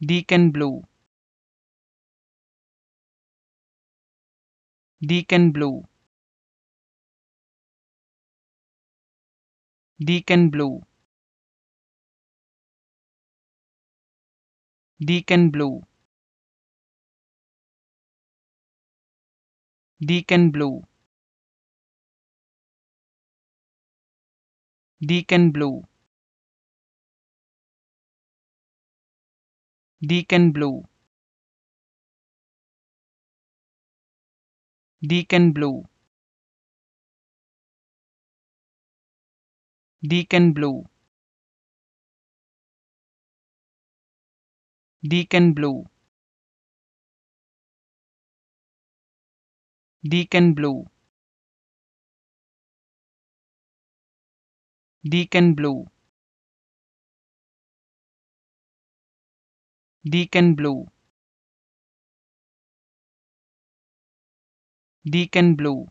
Deacon Blue Deacon Blue Deacon Blue Deacon Blue Deacon Blue Deacon Blue Deacon Blue Deacon Blue Deacon Blue Deacon Blue Deacon Blue Deacon Blue Deacon Blue Deacon Blue